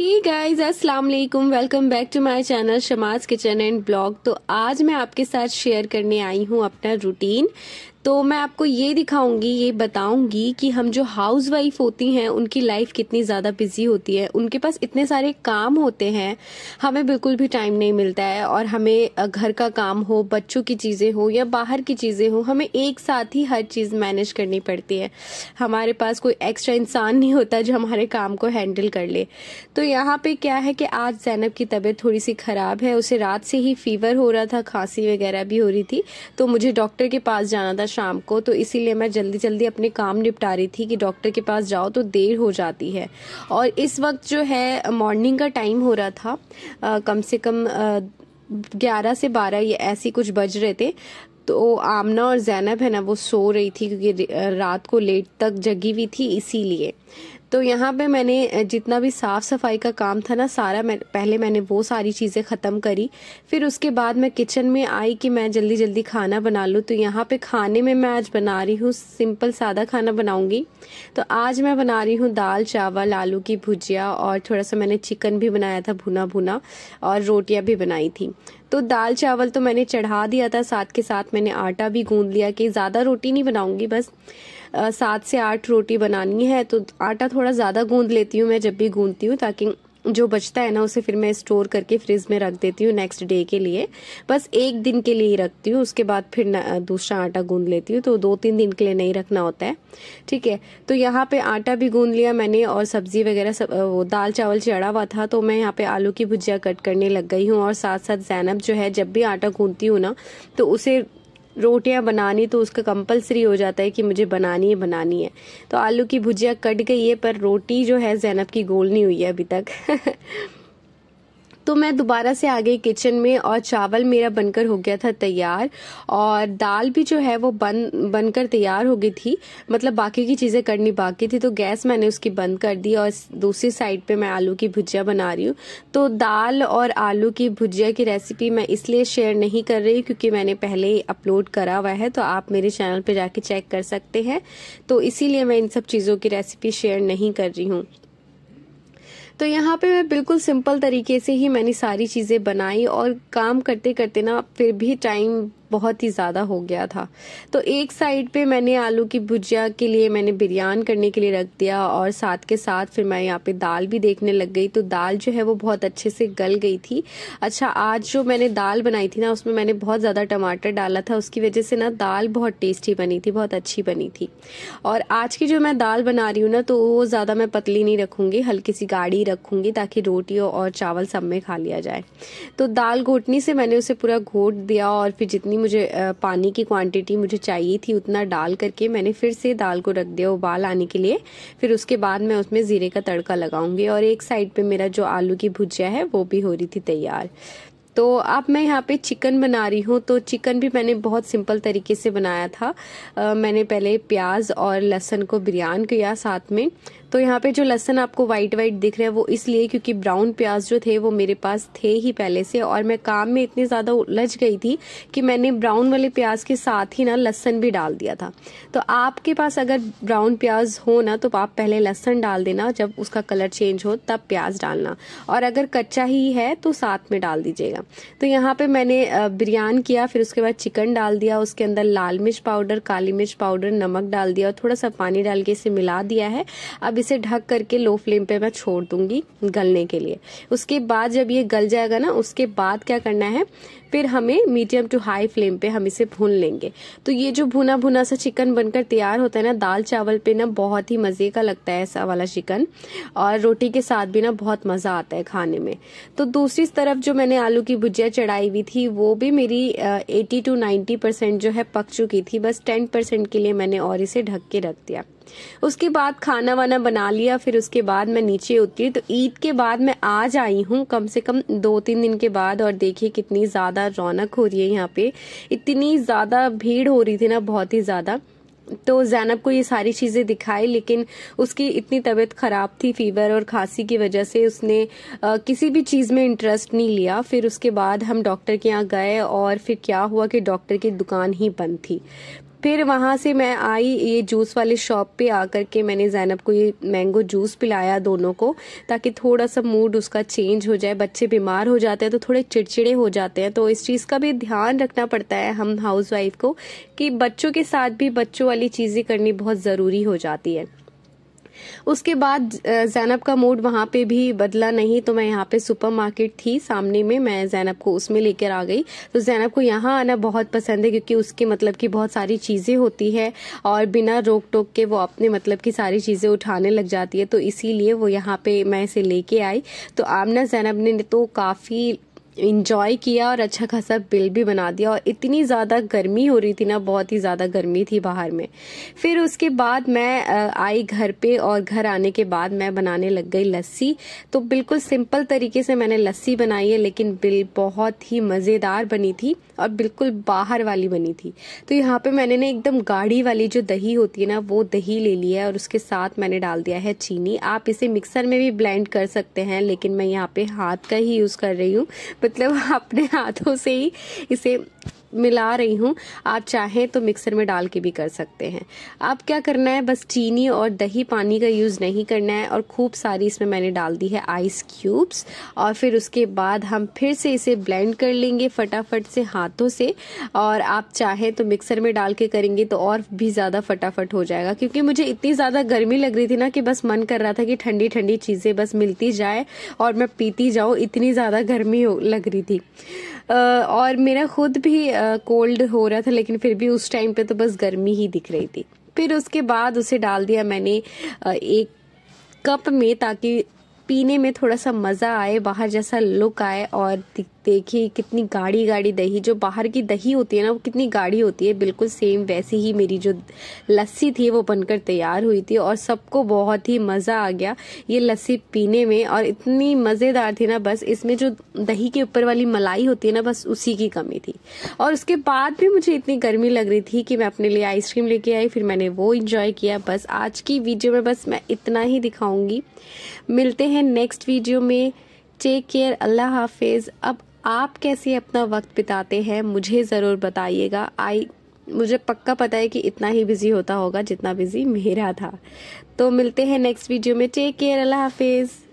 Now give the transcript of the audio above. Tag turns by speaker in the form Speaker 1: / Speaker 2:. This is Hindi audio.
Speaker 1: ही गाइज अस्सलाम वालेकुम welcome back to my channel Shama's kitchen and blog तो आज मैं आपके साथ शेयर करने आई हूँ अपना रूटीन तो मैं आपको ये दिखाऊंगी ये बताऊंगी कि हम जो हाउस वाइफ होती हैं उनकी लाइफ कितनी ज़्यादा बिजी होती है उनके पास इतने सारे काम होते हैं हमें बिल्कुल भी टाइम नहीं मिलता है और हमें घर का काम हो बच्चों की चीज़ें हो या बाहर की चीज़ें हो हमें एक साथ ही हर चीज़ मैनेज करनी पड़ती है हमारे पास कोई एक्स्ट्रा इंसान नहीं होता जो हमारे काम को हैंडल कर ले तो यहाँ पर क्या है कि आज जैनब की तबीयत थोड़ी सी ख़राब है उसे रात से ही फीवर हो रहा था खांसी वगैरह भी हो रही थी तो मुझे डॉक्टर के पास जाना था शाम को तो इसीलिए मैं जल्दी जल्दी अपने काम निपटा रही थी कि डॉक्टर के पास जाओ तो देर हो जाती है और इस वक्त जो है मॉर्निंग का टाइम हो रहा था आ, कम से कम ग्यारह से बारह ये ऐसे कुछ बज रहे थे तो आमना और जैनब है ना वो सो रही थी क्योंकि रात को लेट तक जगी हुई थी इसीलिए तो यहाँ पे मैंने जितना भी साफ़ सफाई का काम था ना सारा मैं पहले मैंने वो सारी चीज़ें ख़त्म करी फिर उसके बाद मैं किचन में आई कि मैं जल्दी जल्दी खाना बना लूँ तो यहाँ पे खाने में मैं आज बना रही हूँ सिंपल सादा खाना बनाऊंगी तो आज मैं बना रही हूँ दाल चावल आलू की भुजिया और थोड़ा सा मैंने चिकन भी बनाया था भुना भुना और रोटियां भी बनाई थी तो दाल चावल तो मैंने चढ़ा दिया था साथ के साथ मैंने आटा भी गूंद लिया कि ज़्यादा रोटी नहीं बनाऊंगी बस सात से आठ रोटी बनानी है तो आटा थोड़ा ज़्यादा गूंद लेती हूँ मैं जब भी गूंदती हूँ ताकि जो बचता है ना उसे फिर मैं स्टोर करके फ्रिज में रख देती हूँ नेक्स्ट डे के लिए बस एक दिन के लिए ही रखती हूँ उसके बाद फिर दूसरा आटा गूंद लेती हूँ तो दो तीन दिन के लिए नहीं रखना होता है ठीक है तो यहाँ पे आटा भी गूंद लिया मैंने और सब्जी वगैरह सब वो दाल चावल चढ़ा हुआ था तो मैं यहाँ पे आलू की भुजिया कट करने लग गई हूँ और साथ साथ जैनब जो है जब भी आटा गूंदती हूँ ना तो उसे रोटियां बनानी तो उसका कंपलसरी हो जाता है कि मुझे बनानी है बनानी है तो आलू की भुजिया कट गई है पर रोटी जो है जैनब की गोल नहीं हुई है अभी तक तो मैं दोबारा से आ गई किचन में और चावल मेरा बनकर हो गया था तैयार और दाल भी जो है वो बन बनकर तैयार हो गई थी मतलब बाकी की चीज़ें करनी बाकी थी तो गैस मैंने उसकी बंद कर दी और दूसरी साइड पे मैं आलू की भुजिया बना रही हूँ तो दाल और आलू की भुजिया की रेसिपी मैं इसलिए शेयर नहीं कर रही क्योंकि मैंने पहले अपलोड करा हुआ है तो आप मेरे चैनल पर जाके चेक कर सकते हैं तो इसीलिए मैं इन सब चीज़ों की रेसिपी शेयर नहीं कर रही हूँ तो यहाँ पे मैं बिल्कुल सिंपल तरीके से ही मैंने सारी चीज़ें बनाई और काम करते करते ना फिर भी टाइम बहुत ही ज़्यादा हो गया था तो एक साइड पे मैंने आलू की भुजिया के लिए मैंने बिरयान करने के लिए रख दिया और साथ के साथ फिर मैं यहाँ पे दाल भी देखने लग गई तो दाल जो है वो बहुत अच्छे से गल गई थी अच्छा आज जो मैंने दाल बनाई थी ना उसमें मैंने बहुत ज़्यादा टमाटर डाला था उसकी वजह से ना दाल बहुत टेस्टी बनी थी बहुत अच्छी बनी थी और आज की जो मैं दाल बना रही हूँ ना तो वो ज़्यादा मैं पतली नहीं रखूँगी हल्की सी गाढ़ी रखूँगी ताकि रोटी और चावल सब में खा लिया जाए तो दाल घोटनी से मैंने उसे पूरा घोट दिया और फिर जितनी मुझे पानी की क्वांटिटी मुझे चाहिए थी उतना डाल करके मैंने फिर से दाल को रख दिया उबाल आने के लिए फिर उसके बाद मैं उसमें ज़ीरे का तड़का लगाऊंगी और एक साइड पे मेरा जो आलू की भुजिया है वो भी हो रही थी तैयार तो अब मैं यहाँ पे चिकन बना रही हूँ तो चिकन भी मैंने बहुत सिंपल तरीके से बनाया था आ, मैंने पहले प्याज और लहसुन को बिरयान किया साथ में तो यहाँ पे जो लहसन आपको व्हाइट व्हाइट दिख रहा है वो इसलिए क्योंकि ब्राउन प्याज जो थे वो मेरे पास थे ही पहले से और मैं काम में इतनी ज़्यादा उलझ गई थी कि मैंने ब्राउन वाले प्याज के साथ ही ना लहसन भी डाल दिया था तो आपके पास अगर ब्राउन प्याज हो ना तो आप पहले लहसन डाल देना जब उसका कलर चेंज हो तब प्याज डालना और अगर कच्चा ही है तो साथ में डाल दीजिएगा तो यहाँ पे मैंने बिरयान किया फिर उसके बाद चिकन डाल दिया उसके अंदर लाल मिर्च पाउडर काली मिर्च पाउडर नमक डाल दिया और थोड़ा सा पानी डाल के इसे मिला दिया है अब इसे ढक करके लो फ्लेम पे मैं छोड़ दूंगी गलने के लिए उसके बाद जब ये गल जाएगा ना उसके बाद क्या करना है फिर हमें मीडियम टू हाई फ्लेम पे हम इसे भून लेंगे तो ये जो भुना भुना सा चिकन बनकर तैयार होता है ना दाल चावल पे ना बहुत ही मज़े का लगता है ऐसा वाला चिकन और रोटी के साथ भी ना बहुत मज़ा आता है खाने में तो दूसरी तरफ जो मैंने आलू की भुजिया चढ़ाई हुई थी वो भी मेरी एटी टू नाइन्टी परसेंट जो है पक चुकी थी बस टेन परसेंट के लिए मैंने और इसे ढक के रख दिया उसके बाद खाना वाना बना लिया फिर उसके बाद मैं नीचे उतरी तो ईद के बाद मैं आज आई हूँ कम से कम दो तीन दिन के बाद और देखिए कितनी ज़्यादा रौनक हो रही है यहाँ पे इतनी ज़्यादा भीड़ हो रही थी ना बहुत ही ज़्यादा तो जैनब को ये सारी चीज़ें दिखाई लेकिन उसकी इतनी तबीयत ख़राब थी फीवर और खांसी की वजह से उसने आ, किसी भी चीज़ में इंटरेस्ट नहीं लिया फिर उसके बाद हम डॉक्टर के यहाँ गए और फिर क्या हुआ कि डॉक्टर की दुकान ही बंद थी फिर वहाँ से मैं आई ये जूस वाले शॉप पे आकर के मैंने जैनब को ये मैंगो जूस पिलाया दोनों को ताकि थोड़ा सा मूड उसका चेंज हो जाए बच्चे बीमार हो जाते हैं तो थोड़े चिड़चिड़े हो जाते हैं तो इस चीज़ का भी ध्यान रखना पड़ता है हम हाउसवाइफ को कि बच्चों के साथ भी बच्चों वाली चीज़ें करनी बहुत ज़रूरी हो जाती है उसके बाद जैनब का मूड वहाँ पे भी बदला नहीं तो मैं यहाँ पे सुपरमार्केट थी सामने में मैं जैनब को उसमें लेकर आ गई तो जैनब को यहाँ आना बहुत पसंद है क्योंकि उसकी मतलब की बहुत सारी चीज़ें होती है और बिना रोक टोक के वो अपने मतलब की सारी चीज़ें उठाने लग जाती है तो इसीलिए वो यहाँ पे मैं इसे लेके आई तो आमना जैनब ने तो काफ़ी इंजॉय किया और अच्छा खासा बिल भी बना दिया और इतनी ज़्यादा गर्मी हो रही थी ना बहुत ही ज़्यादा गर्मी थी बाहर में फिर उसके बाद मैं आई घर पे और घर आने के बाद मैं बनाने लग गई लस्सी तो बिल्कुल सिंपल तरीके से मैंने लस्सी बनाई है लेकिन बिल बहुत ही मज़ेदार बनी थी और बिल्कुल बाहर वाली बनी थी तो यहाँ पर मैंने ना एकदम गाढ़ी वाली जो दही होती है ना वो दही ले ली है और उसके साथ मैंने डाल दिया है चीनी आप इसे मिक्सर में भी ब्लेंड कर सकते हैं लेकिन मैं यहाँ पे हाथ का ही यूज़ कर रही हूँ मतलब अपने हाथों से ही इसे मिला रही हूँ आप चाहें तो मिक्सर में डाल के भी कर सकते हैं अब क्या करना है बस चीनी और दही पानी का यूज़ नहीं करना है और खूब सारी इसमें मैंने डाल दी है आइस क्यूब्स और फिर उसके बाद हम फिर से इसे ब्लेंड कर लेंगे फटाफट से हाथों से और आप चाहें तो मिक्सर में डाल के करेंगे तो और भी ज़्यादा फटाफट हो जाएगा क्योंकि मुझे इतनी ज़्यादा गर्मी लग रही थी ना कि बस मन कर रहा था कि ठंडी ठंडी चीज़ें बस मिलती जाए और मैं पीती जाऊँ इतनी ज़्यादा गर्मी लग रही थी और मेरा खुद भी कोल्ड हो रहा था लेकिन फिर भी उस टाइम पे तो बस गर्मी ही दिख रही थी फिर उसके बाद उसे डाल दिया मैंने एक कप में ताकि पीने में थोड़ा सा मज़ा आए बाहर जैसा लुक आए और देखिए कितनी गाढ़ी गाढ़ी दही जो बाहर की दही होती है ना वो कितनी गाढ़ी होती है बिल्कुल सेम वैसी ही मेरी जो लस्सी थी वो बनकर तैयार हुई थी और सबको बहुत ही मज़ा आ गया ये लस्सी पीने में और इतनी मज़ेदार थी ना बस इसमें जो दही के ऊपर वाली मलाई होती है ना बस उसी की कमी थी और उसके बाद भी मुझे इतनी गर्मी लग रही थी कि मैं अपने लिए आइसक्रीम लेके आई फिर मैंने वो इन्जॉय किया बस आज की वीडियो में बस मैं इतना ही दिखाऊंगी मिलते हैं नेक्स्ट वीडियो में टेक केयर अल्लाह हाफिज़ अब आप कैसे अपना वक्त बिताते हैं मुझे ज़रूर बताइएगा आई मुझे पक्का पता है कि इतना ही बिज़ी होता होगा जितना बिज़ी मेरा था तो मिलते हैं नेक्स्ट वीडियो में टेक केयर अल्लाह हाफिज़